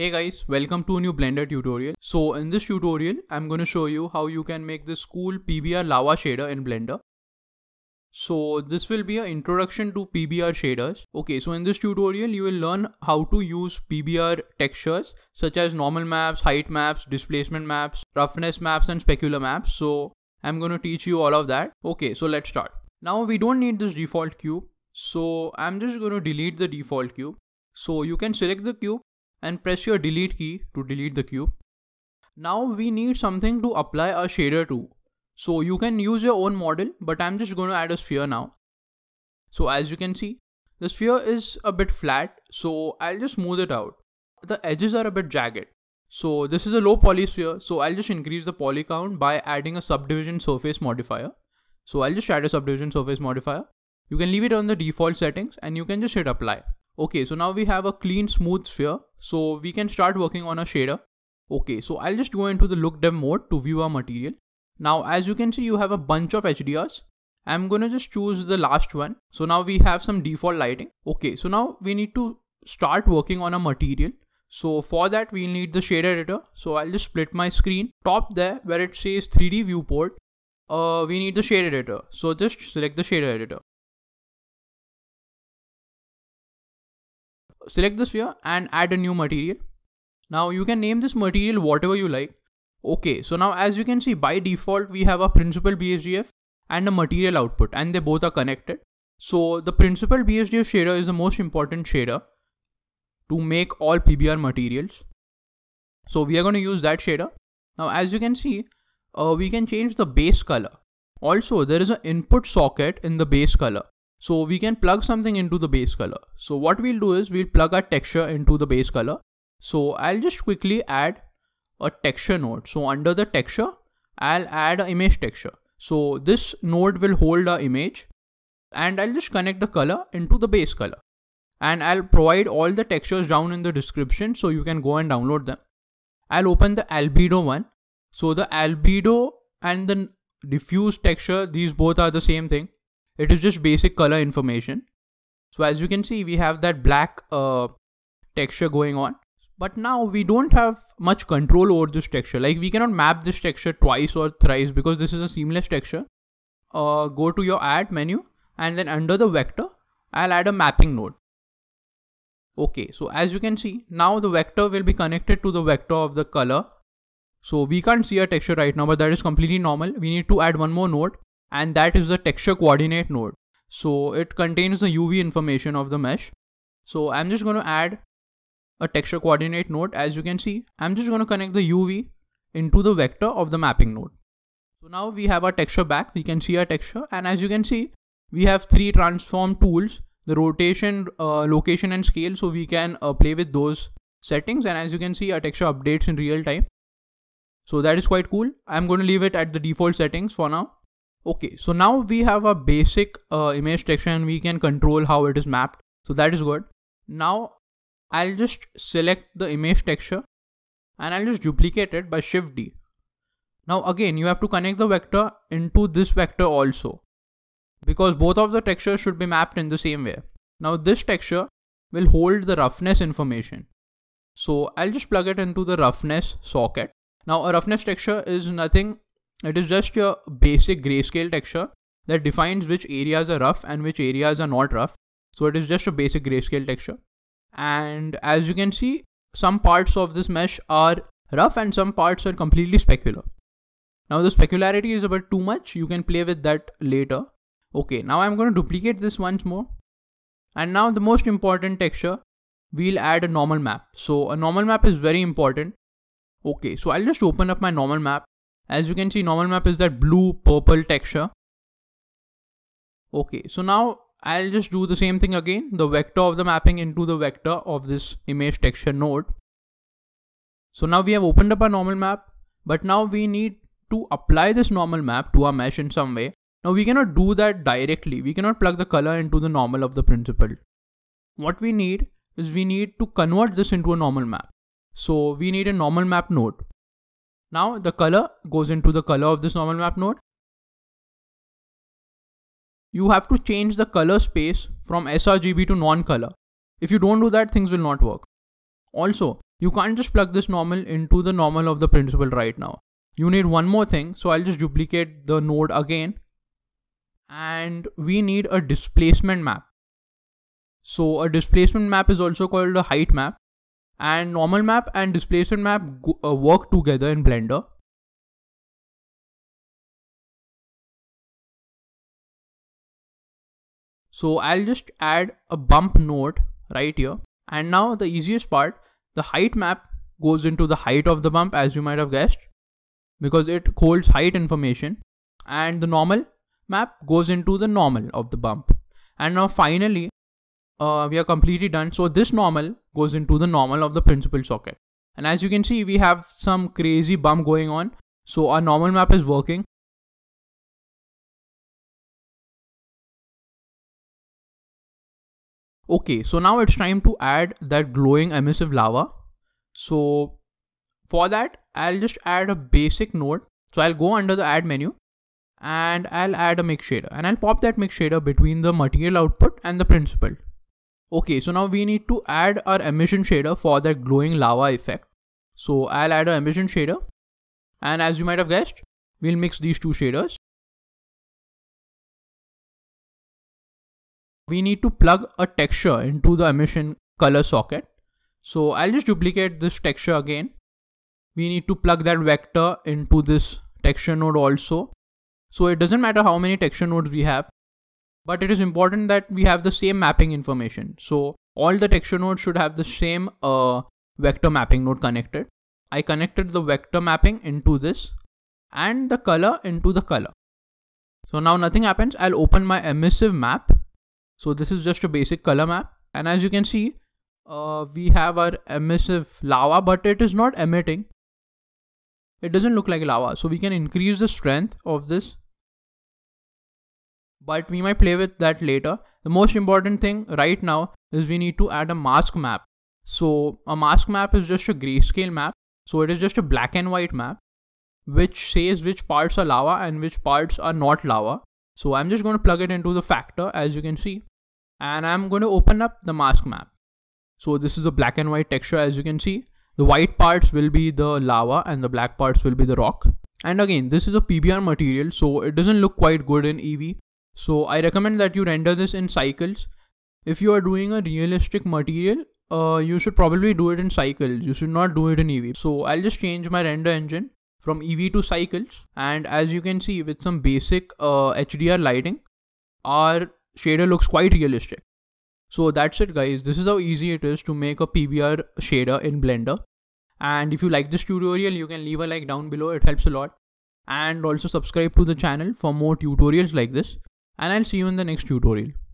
Hey guys, welcome to a new Blender tutorial. So in this tutorial, I'm going to show you how you can make this cool PBR lava shader in Blender. So this will be an introduction to PBR shaders. Okay, so in this tutorial, you will learn how to use PBR textures such as normal maps, height maps, displacement maps, roughness maps and specular maps. So I'm going to teach you all of that. Okay, so let's start. Now we don't need this default cube. So I'm just going to delete the default cube. So you can select the cube and press your delete key to delete the cube. Now we need something to apply a shader to. So you can use your own model but I'm just going to add a sphere now. So as you can see, the sphere is a bit flat so I'll just smooth it out. The edges are a bit jagged. So this is a low poly sphere so I'll just increase the poly count by adding a subdivision surface modifier. So I'll just add a subdivision surface modifier. You can leave it on the default settings and you can just hit apply. Okay, so now we have a clean smooth sphere so we can start working on a shader. Okay, so I'll just go into the look dev mode to view our material. Now as you can see you have a bunch of HDRs. I'm gonna just choose the last one. So now we have some default lighting. Okay, so now we need to start working on a material. So for that we need the shader editor. So I'll just split my screen. Top there where it says 3D viewport, uh, we need the shader editor. So just select the shader editor. select the sphere and add a new material. Now you can name this material whatever you like. Okay, so now as you can see by default we have a principal BSDF and a material output and they both are connected. So the principal BSDF shader is the most important shader to make all PBR materials. So we are going to use that shader. Now as you can see, uh, we can change the base color. Also there is an input socket in the base color. So we can plug something into the base color. So what we'll do is we'll plug our texture into the base color. So I'll just quickly add a texture node. So under the texture, I'll add an image texture. So this node will hold our image and I'll just connect the color into the base color. And I'll provide all the textures down in the description so you can go and download them. I'll open the albedo one. So the albedo and the diffuse texture, these both are the same thing it is just basic color information so as you can see we have that black uh, texture going on but now we don't have much control over this texture like we cannot map this texture twice or thrice because this is a seamless texture uh, go to your add menu and then under the vector I'll add a mapping node okay so as you can see now the vector will be connected to the vector of the color so we can't see a texture right now but that is completely normal we need to add one more node and that is the texture coordinate node. So it contains the UV information of the mesh. So I'm just going to add a texture coordinate node as you can see. I'm just going to connect the UV into the vector of the mapping node. So now we have our texture back. We can see our texture and as you can see, we have three transform tools, the rotation, uh, location and scale. So we can uh, play with those settings. And as you can see, our texture updates in real time. So that is quite cool. I'm going to leave it at the default settings for now. Okay, so now we have a basic uh, image texture and we can control how it is mapped. So that is good. Now I'll just select the image texture and I'll just duplicate it by shift D. Now again, you have to connect the vector into this vector also because both of the textures should be mapped in the same way. Now this texture will hold the roughness information. So I'll just plug it into the roughness socket. Now a roughness texture is nothing it is just your basic grayscale texture that defines which areas are rough and which areas are not rough. So it is just a basic grayscale texture. And as you can see, some parts of this mesh are rough and some parts are completely specular. Now the specularity is a bit too much. You can play with that later. Okay, now I'm going to duplicate this once more. And now the most important texture, we'll add a normal map. So a normal map is very important. Okay, so I'll just open up my normal map as you can see, normal map is that blue purple texture. Okay, so now I'll just do the same thing again, the vector of the mapping into the vector of this image texture node. So now we have opened up our normal map, but now we need to apply this normal map to our mesh in some way. Now we cannot do that directly. We cannot plug the color into the normal of the principle. What we need is we need to convert this into a normal map. So we need a normal map node. Now the color goes into the color of this normal map node. You have to change the color space from sRGB to non-color. If you don't do that, things will not work. Also, you can't just plug this normal into the normal of the principal right now. You need one more thing, so I'll just duplicate the node again. And we need a displacement map. So a displacement map is also called a height map and normal map and displacement map go, uh, work together in blender so i'll just add a bump node right here and now the easiest part the height map goes into the height of the bump as you might have guessed because it holds height information and the normal map goes into the normal of the bump and now finally uh, we are completely done. So this normal goes into the normal of the principal socket. And as you can see, we have some crazy bump going on. So our normal map is working. Okay, so now it's time to add that glowing emissive lava. So for that, I'll just add a basic node. So I'll go under the add menu and I'll add a mix shader and I'll pop that mix shader between the material output and the principal. Okay, so now we need to add our emission shader for that glowing lava effect. So I'll add an emission shader. And as you might have guessed, we'll mix these two shaders. We need to plug a texture into the emission color socket. So I'll just duplicate this texture again. We need to plug that vector into this texture node also. So it doesn't matter how many texture nodes we have but it is important that we have the same mapping information. So all the texture nodes should have the same uh, vector mapping node connected. I connected the vector mapping into this and the color into the color. So now nothing happens. I'll open my emissive map. So this is just a basic color map. And as you can see, uh, we have our emissive lava, but it is not emitting. It doesn't look like lava. So we can increase the strength of this but we might play with that later. The most important thing right now is we need to add a mask map. So a mask map is just a grayscale map. So it is just a black and white map which says which parts are lava and which parts are not lava. So I'm just going to plug it into the factor as you can see and I'm going to open up the mask map. So this is a black and white texture as you can see. The white parts will be the lava and the black parts will be the rock. And again, this is a PBR material, so it doesn't look quite good in EV. So I recommend that you render this in cycles. If you are doing a realistic material, uh, you should probably do it in cycles. You should not do it in EV. So I'll just change my render engine from EV to cycles. And as you can see with some basic uh, HDR lighting, our shader looks quite realistic. So that's it guys. This is how easy it is to make a PBR shader in Blender. And if you like this tutorial, you can leave a like down below. It helps a lot. And also subscribe to the channel for more tutorials like this and I'll see you in the next tutorial.